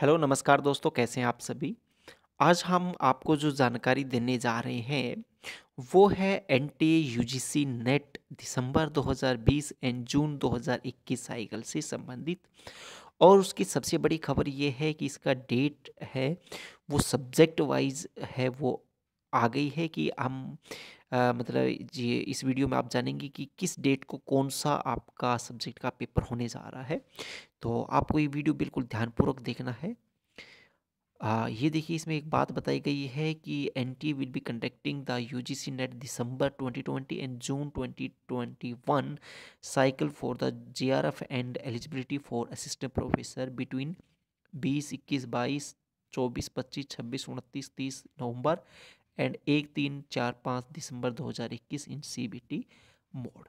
hello नमस्कार दोस्तों कैसे हैं आप सभी आज हम आपको जो जानकारी देने जा रहे हैं वो है N T U G C NET December 2020 and June 2021 cycle से संबंधित और उसकी सबसे बड़ी खबर ये है कि इसका डेट है वो सब्जेक्ट वाइज है वो आ गई है कि हम आ, मतलब ये इस वीडियो में आप जानेंगे कि किस डेट को कौन सा आपका सब्जेक्ट का पेपर होने जा रहा है तो आपको ये वीडियो बिल्कुल ध्यानपूर्वक देखना है आ, ये देखिए इसमें एक बात बताई गई है कि N T will be conducting the U G C NET December twenty twenty and June twenty twenty one cycle for the J R F and eligibility for assistant professor between बीस इक्कीस बाईस चौबीस पच्चीस छब्बीस उनतीस तीस नवंबर एंड एक तीन चार पाँच दिसंबर 2021 इन सीबीटी मोड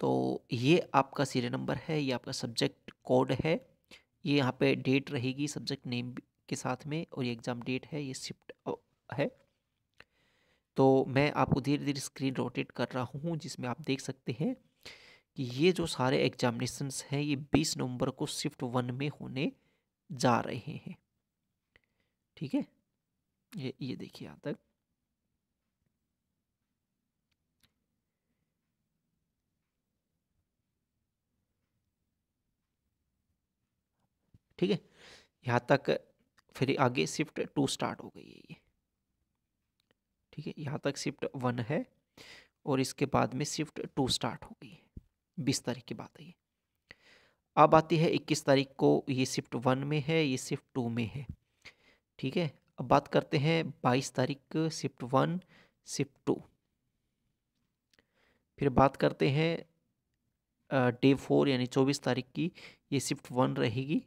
तो ये आपका सीरियल नंबर है ये आपका सब्जेक्ट कोड है ये यहाँ पे डेट रहेगी सब्जेक्ट नेम के साथ में और ये एग्ज़ाम डेट है ये शिफ्ट है तो मैं आपको धीरे धीरे स्क्रीन रोटेट कर रहा हूँ जिसमें आप देख सकते हैं कि ये जो सारे एग्जामिनेशंस हैं ये 20 नवंबर को शिफ्ट वन में होने जा रहे हैं ठीक है ये ये देखिए यहाँ तक ठीक है यहाँ तक फिर आगे शिफ्ट टू स्टार्ट हो गई है ये ठीक है यहाँ तक शिफ्ट वन है और इसके बाद में शिफ्ट टू स्टार्ट हो गई है बीस तारीख की बात है ये अब आती है इक्कीस तारीख को ये शिफ्ट वन में है ये शिफ्ट टू में है ठीक है अब बात करते हैं बाईस तारीख शिफ्ट वन शिफ्ट टू फिर बात करते हैं डे फोर यानी चौबीस तारीख की ये शिफ्ट वन रहेगी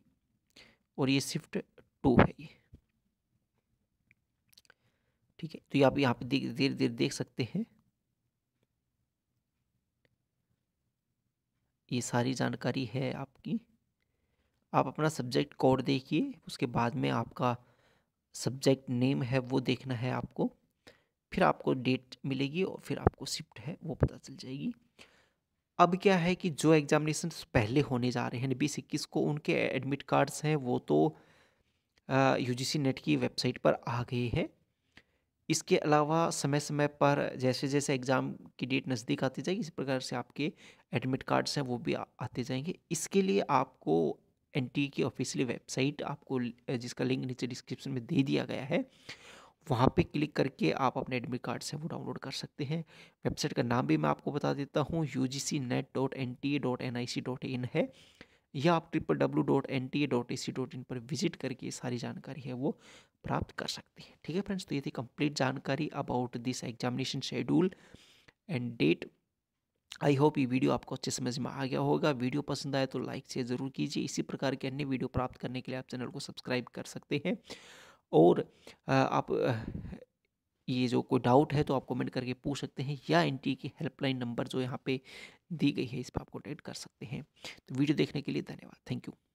और ये शिफ्ट टू है ये ठीक है तो ये आप यहाँ पे देख धीरे धीरे देख सकते हैं ये सारी जानकारी है आपकी आप अपना सब्जेक्ट कोड देखिए उसके बाद में आपका सब्जेक्ट नेम है वो देखना है आपको फिर आपको डेट मिलेगी और फिर आपको शिफ्ट है वो पता चल जाएगी अब क्या है कि जो एग्जामिनेशन पहले होने जा रहे हैं बीस इक्कीस को उनके एडमिट कार्ड्स हैं वो तो यू जी नेट की वेबसाइट पर आ गए हैं इसके अलावा समय समय पर जैसे जैसे एग्ज़ाम की डेट नज़दीक आती जाएगी इसी प्रकार से आपके एडमिट कार्ड्स हैं वो भी आ, आते जाएंगे इसके लिए आपको एन टी e की ऑफिशियली वेबसाइट आपको जिसका लिंक नीचे डिस्क्रिप्शन में दे दिया गया है वहाँ पे क्लिक करके आप अपने एडमिट कार्ड से वो डाउनलोड कर सकते हैं वेबसाइट का नाम भी मैं आपको बता देता हूँ U G C NET dot N T A dot N I C dot in है या आप triple W dot N T A dot A C dot in पर विजिट करके सारी जानकारी है वो प्राप्त कर सकते हैं ठीक है फ्रेंड्स तो ये थी कंप्लीट जानकारी about this examination schedule and date I hope ये वीडियो आपको अच्छे समझ में आ गया होगा वीडियो पसंद आए तो लाइक शेयर ज़रूर कीजिए इसी प्रकार के अन्य वीडियो प्राप्त करने के लिए आप चैनल को सब्सक्राइब कर सकते हैं और आप ये जो कोई डाउट है तो आप कमेंट करके पूछ सकते हैं या एन की हेल्पलाइन नंबर जो यहाँ पे दी गई है इस पर आप कॉन्टैक्ट कर सकते हैं तो वीडियो देखने के लिए धन्यवाद थैंक यू